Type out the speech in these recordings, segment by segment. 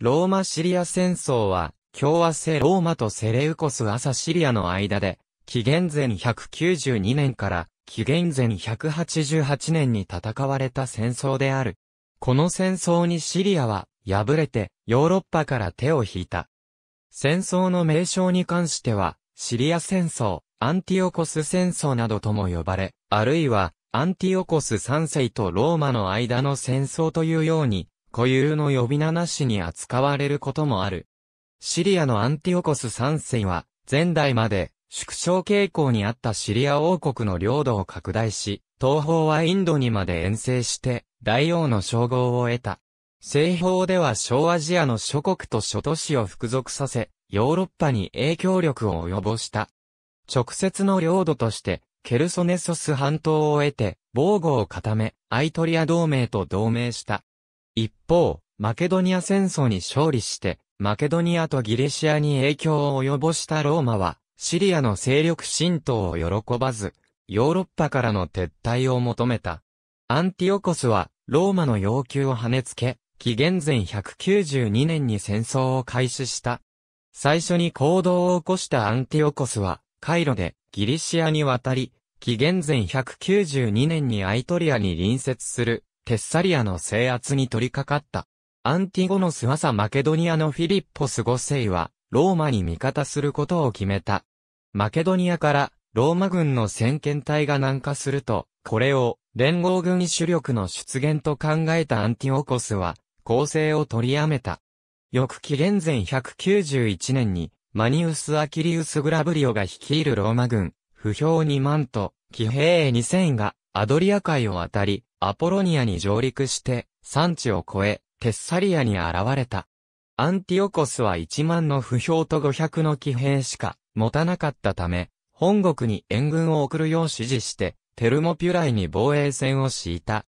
ローマ・シリア戦争は、共和制ローマとセレウコス・アサ・シリアの間で、紀元前192年から紀元前188年に戦われた戦争である。この戦争にシリアは敗れてヨーロッパから手を引いた。戦争の名称に関しては、シリア戦争、アンティオコス戦争などとも呼ばれ、あるいは、アンティオコス3世とローマの間の戦争というように、固有の呼び名なしに扱われることもある。シリアのアンティオコス3世は、前代まで縮小傾向にあったシリア王国の領土を拡大し、東方はインドにまで遠征して、大王の称号を得た。西方では小アジアの諸国と諸都市を服属させ、ヨーロッパに影響力を及ぼした。直接の領土として、ケルソネソス半島を得て、防護を固め、アイトリア同盟と同盟した。一方、マケドニア戦争に勝利して、マケドニアとギリシアに影響を及ぼしたローマは、シリアの勢力浸透を喜ばず、ヨーロッパからの撤退を求めた。アンティオコスは、ローマの要求を跳ねつけ、紀元前192年に戦争を開始した。最初に行動を起こしたアンティオコスは、カイロでギリシアに渡り、紀元前192年にアイトリアに隣接するテッサリアの制圧に取り掛かった。アンティゴノスはさマケドニアのフィリッポス5世は、ローマに味方することを決めた。マケドニアからローマ軍の先遣隊が南下すると、これを連合軍主力の出現と考えたアンティオコスは、攻勢を取りやめた。翌紀元前191年に、マニウス・アキリウス・グラブリオが率いるローマ軍、不評2万と、騎兵2000がアドリア海を渡り、アポロニアに上陸して、産地を越え、テッサリアに現れた。アンティオコスは1万の不評と500の騎兵しか持たなかったため、本国に援軍を送るよう指示して、テルモピュライに防衛線を敷いた。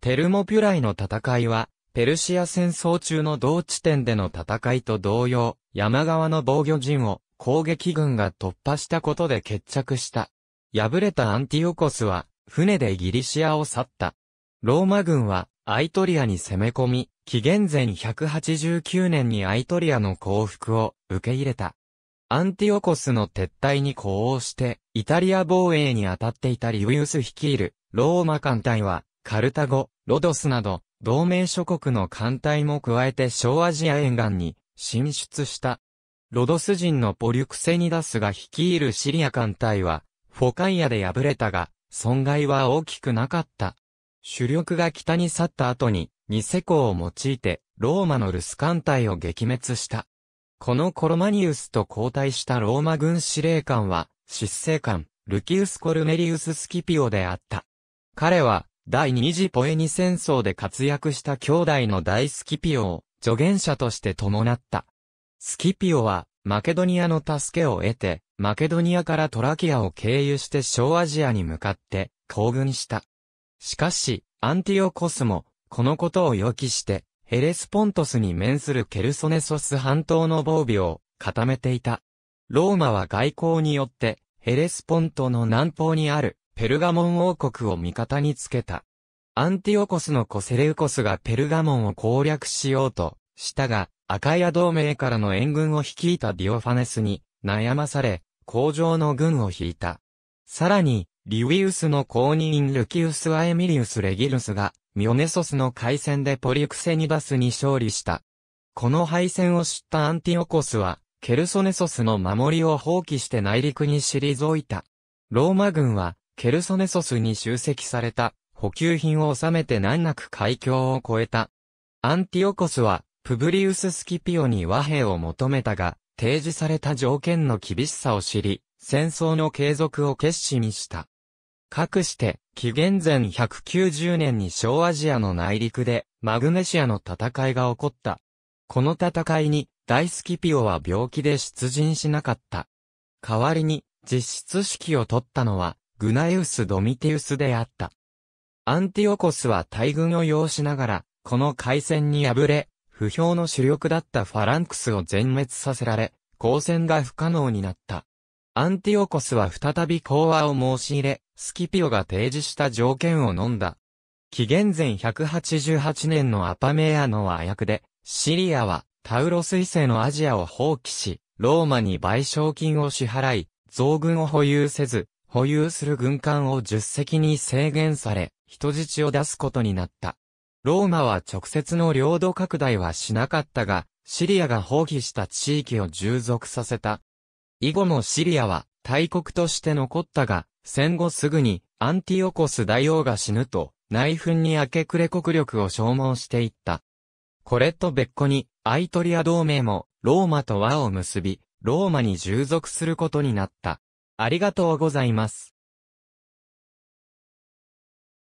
テルモピュライの戦いは、ペルシア戦争中の同地点での戦いと同様、山側の防御陣を攻撃軍が突破したことで決着した。敗れたアンティオコスは、船でギリシアを去った。ローマ軍はアイトリアに攻め込み、紀元前189年にアイトリアの降伏を受け入れた。アンティオコスの撤退に呼応して、イタリア防衛に当たっていたリウィウス率いるローマ艦隊は、カルタゴ、ロドスなど、同盟諸国の艦隊も加えて小アジア沿岸に進出した。ロドス人のポリュクセニダスが率いるシリア艦隊は、フォカイアで敗れたが、損害は大きくなかった。主力が北に去った後に、ニセコを用いて、ローマのルス艦隊を撃滅した。このコロマニウスと交代したローマ軍司令官は、執政官、ルキウス・コルネリウス・スキピオであった。彼は、第二次ポエニ戦争で活躍した兄弟の大スキピオを助言者として伴った。スキピオは、マケドニアの助けを得て、マケドニアからトラキアを経由して小アジアに向かって、行軍した。しかし、アンティオコスも、このことを予期して、ヘレスポントスに面するケルソネソス半島の防備を固めていた。ローマは外交によって、ヘレスポントの南方にあるペルガモン王国を味方につけた。アンティオコスのコセレウコスがペルガモンを攻略しようとしたが、アカイア同盟からの援軍を率いたディオファネスに悩まされ、工場の軍を引いた。さらに、リウィウスの公認ルキウス・アエミリウス・レギルスが、ミオネソスの海戦でポリクセニダスに勝利した。この敗戦を知ったアンティオコスは、ケルソネソスの守りを放棄して内陸に退いた。ローマ軍は、ケルソネソスに集積された、補給品を収めて難なく海峡を越えた。アンティオコスは、プブリウス・スキピオに和平を求めたが、提示された条件の厳しさを知り、戦争の継続を決心した。かくして、紀元前190年に小アジアの内陸で、マグネシアの戦いが起こった。この戦いに、大スキピオは病気で出陣しなかった。代わりに、実質指揮を取ったのは、グナイウス・ドミティウスであった。アンティオコスは大軍を要しながら、この海戦に敗れ、不評の主力だったファランクスを全滅させられ、交戦が不可能になった。アンティオコスは再び講和を申し入れ、スキピオが提示した条件を飲んだ。紀元前188年のアパメアの和訳で、シリアはタウロス異性のアジアを放棄し、ローマに賠償金を支払い、増軍を保有せず、保有する軍艦を10隻に制限され、人質を出すことになった。ローマは直接の領土拡大はしなかったが、シリアが放棄した地域を従属させた。以後もシリアは大国として残ったが、戦後すぐにアンティオコス大王が死ぬと、内紛に明け暮れ国力を消耗していった。これと別個に、アイトリア同盟も、ローマと和を結び、ローマに従属することになった。ありがとうございます。